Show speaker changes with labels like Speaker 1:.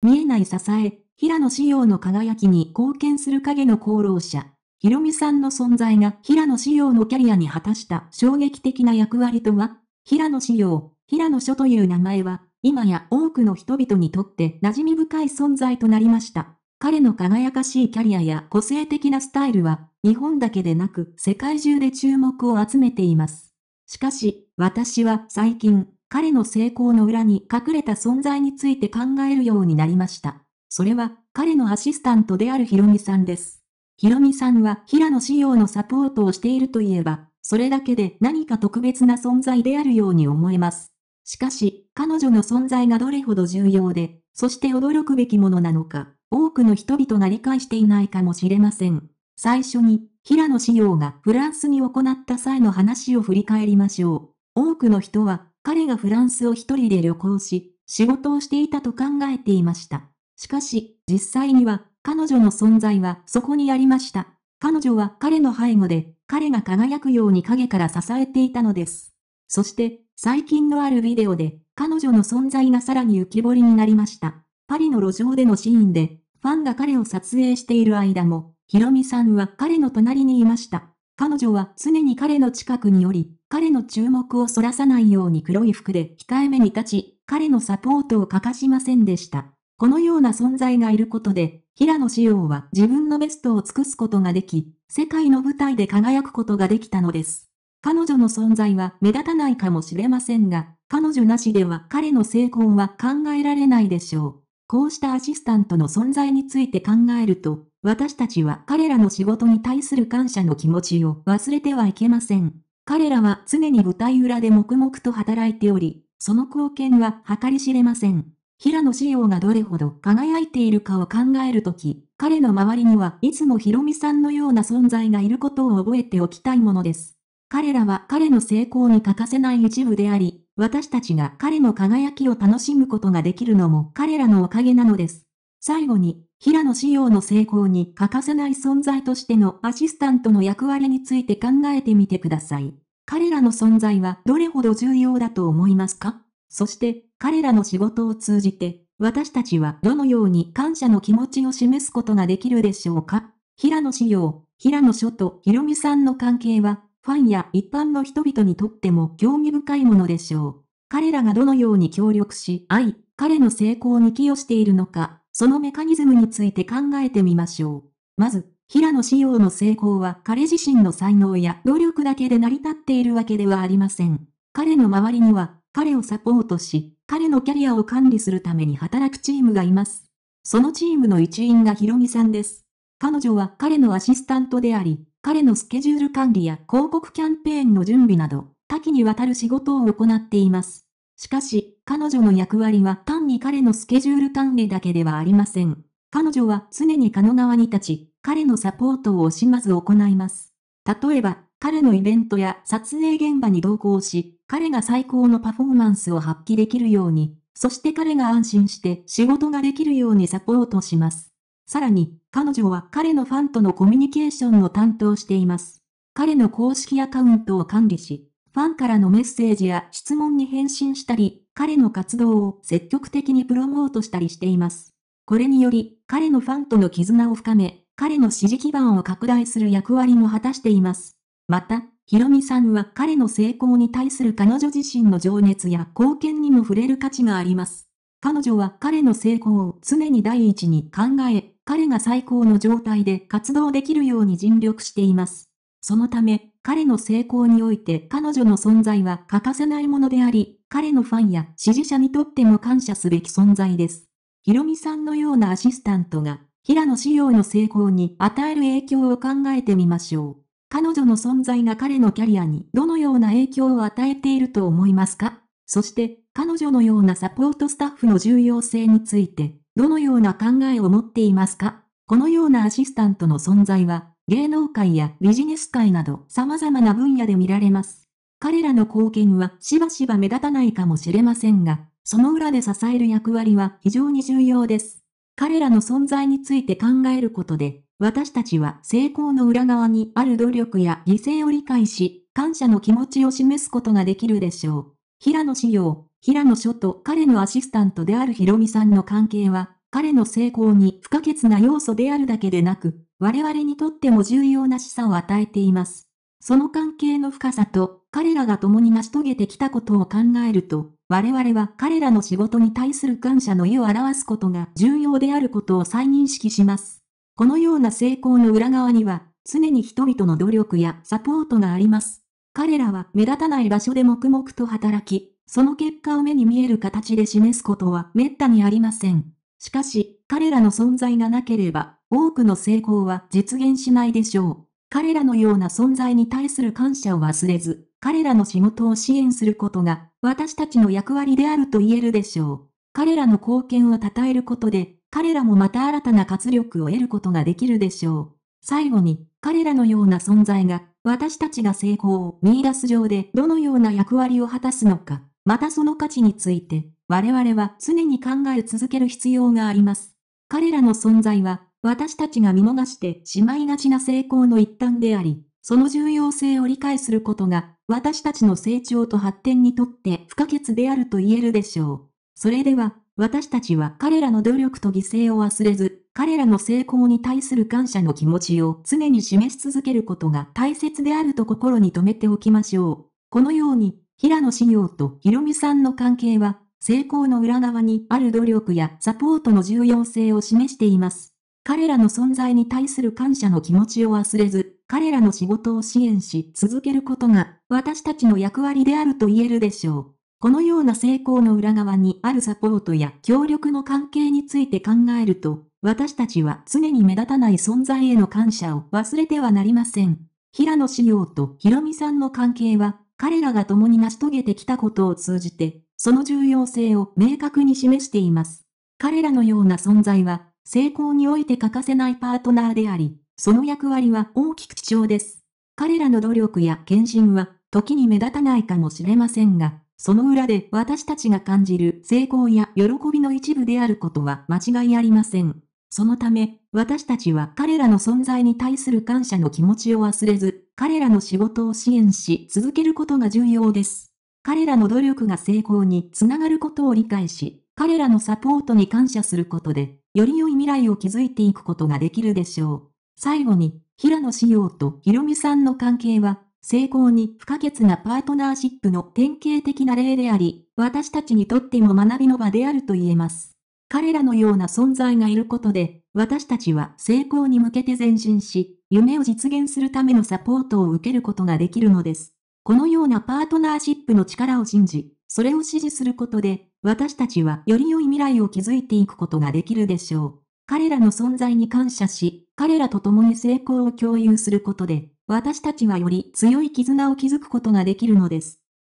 Speaker 1: 見えない支え、平野紫耀の輝きに貢献する影の功労者。ひろみさんの存在が平野紫耀のキャリアに果たした衝撃的な役割とは平野紫耀、平野書という名前は、今や多くの人々にとって馴染み深い存在となりました。彼の輝かしいキャリアや個性的なスタイルは、日本だけでなく世界中で注目を集めています。しかし、私は最近、彼の成功の裏に隠れた存在について考えるようになりました。それは、彼のアシスタントであるヒロミさんです。ヒロミさんは平野仕様のサポートをしているといえば、それだけで何か特別な存在であるように思えます。しかし、彼女の存在がどれほど重要で、そして驚くべきものなのか、多くの人々が理解していないかもしれません。最初に、平野紫様がフランスに行った際の話を振り返りましょう。多くの人は彼がフランスを一人で旅行し、仕事をしていたと考えていました。しかし、実際には、彼女の存在はそこにありました。彼女は彼の背後で、彼が輝くように影から支えていたのです。そして、最近のあるビデオで、彼女の存在がさらに浮き彫りになりました。パリの路上でのシーンで、ファンが彼を撮影している間も、ヒロミさんは彼の隣にいました。彼女は常に彼の近くにおり、彼の注目を逸らさないように黒い服で控えめに立ち、彼のサポートを欠かしませんでした。このような存在がいることで、平野紫耀は自分のベストを尽くすことができ、世界の舞台で輝くことができたのです。彼女の存在は目立たないかもしれませんが、彼女なしでは彼の成功は考えられないでしょう。こうしたアシスタントの存在について考えると、私たちは彼らの仕事に対する感謝の気持ちを忘れてはいけません。彼らは常に舞台裏で黙々と働いており、その貢献は計り知れません。平野紫耀がどれほど輝いているかを考えるとき、彼の周りにはいつもヒロミさんのような存在がいることを覚えておきたいものです。彼らは彼の成功に欠かせない一部であり、私たちが彼の輝きを楽しむことができるのも彼らのおかげなのです。最後に、平野紫耀の成功に欠かせない存在としてのアシスタントの役割について考えてみてください。彼らの存在はどれほど重要だと思いますかそして彼らの仕事を通じて私たちはどのように感謝の気持ちを示すことができるでしょうか平野紫耀、平野書とひろみさんの関係はファンや一般の人々にとっても興味深いものでしょう。彼らがどのように協力し、愛、彼の成功に寄与しているのかそのメカニズムについて考えてみましょう。まず、平野紫耀の成功は彼自身の才能や努力だけで成り立っているわけではありません。彼の周りには、彼をサポートし、彼のキャリアを管理するために働くチームがいます。そのチームの一員がひろみさんです。彼女は彼のアシスタントであり、彼のスケジュール管理や広告キャンペーンの準備など、多岐にわたる仕事を行っています。しかし、彼女の役割は単に彼のスケジュール管理だけではありません。彼女は常に彼の側に立ち、彼のサポートを惜しまず行います。例えば、彼のイベントや撮影現場に同行し、彼が最高のパフォーマンスを発揮できるように、そして彼が安心して仕事ができるようにサポートします。さらに、彼女は彼のファンとのコミュニケーションを担当しています。彼の公式アカウントを管理し、ファンからのメッセージや質問に返信したり、彼の活動を積極的にプロモートしたりしています。これにより、彼のファンとの絆を深め、彼の支持基盤を拡大する役割も果たしています。また、ヒロミさんは彼の成功に対する彼女自身の情熱や貢献にも触れる価値があります。彼女は彼の成功を常に第一に考え、彼が最高の状態で活動できるように尽力しています。そのため、彼の成功において彼女の存在は欠かせないものであり、彼のファンや支持者にとっても感謝すべき存在です。ひろみさんのようなアシスタントが、平野仕様の成功に与える影響を考えてみましょう。彼女の存在が彼のキャリアにどのような影響を与えていると思いますかそして、彼女のようなサポートスタッフの重要性について、どのような考えを持っていますかこのようなアシスタントの存在は、芸能界やビジネス界など様々な分野で見られます。彼らの貢献はしばしば目立たないかもしれませんが、その裏で支える役割は非常に重要です。彼らの存在について考えることで、私たちは成功の裏側にある努力や犠牲を理解し、感謝の気持ちを示すことができるでしょう。平野志陽、平野書と彼のアシスタントであるひろみさんの関係は、彼の成功に不可欠な要素であるだけでなく、我々にとっても重要な示唆を与えています。その関係の深さと、彼らが共に成し遂げてきたことを考えると、我々は彼らの仕事に対する感謝の意を表すことが重要であることを再認識します。このような成功の裏側には、常に人々の努力やサポートがあります。彼らは目立たない場所で黙々と働き、その結果を目に見える形で示すことは滅多にありません。しかし、彼らの存在がなければ、多くの成功は実現しないでしょう。彼らのような存在に対する感謝を忘れず、彼らの仕事を支援することが、私たちの役割であると言えるでしょう。彼らの貢献を称えることで、彼らもまた新たな活力を得ることができるでしょう。最後に、彼らのような存在が、私たちが成功を見出す上でどのような役割を果たすのか、またその価値について、我々は常に考え続ける必要があります。彼らの存在は、私たちが見逃してしまいがちな成功の一端であり、その重要性を理解することが、私たちの成長と発展にとって不可欠であると言えるでしょう。それでは、私たちは彼らの努力と犠牲を忘れず、彼らの成功に対する感謝の気持ちを常に示し続けることが大切であると心に留めておきましょう。このように、平野紫耀とひろみさんの関係は、成功の裏側にある努力やサポートの重要性を示しています。彼らの存在に対する感謝の気持ちを忘れず、彼らの仕事を支援し続けることが私たちの役割であると言えるでしょう。このような成功の裏側にあるサポートや協力の関係について考えると、私たちは常に目立たない存在への感謝を忘れてはなりません。平野志陽とひろみさんの関係は、彼らが共に成し遂げてきたことを通じて、その重要性を明確に示しています。彼らのような存在は、成功において欠かせないパートナーであり、その役割は大きく貴重です。彼らの努力や献身は、時に目立たないかもしれませんが、その裏で私たちが感じる成功や喜びの一部であることは間違いありません。そのため、私たちは彼らの存在に対する感謝の気持ちを忘れず、彼らの仕事を支援し続けることが重要です。彼らの努力が成功につながることを理解し、彼らのサポートに感謝することで、より良い未来を築いていくことができるでしょう。最後に、平野志陽とひろみさんの関係は、成功に不可欠なパートナーシップの典型的な例であり、私たちにとっても学びの場であると言えます。彼らのような存在がいることで、私たちは成功に向けて前進し、夢を実現するためのサポートを受けることができるのです。このようなパートナーシップの力を信じ、それを支持することで、私たちはより良い未来を築いていくことができるでしょう。彼らの存在に感謝し、彼らと共に成功を共有することで、私たちはより強い絆を築くことができるのです。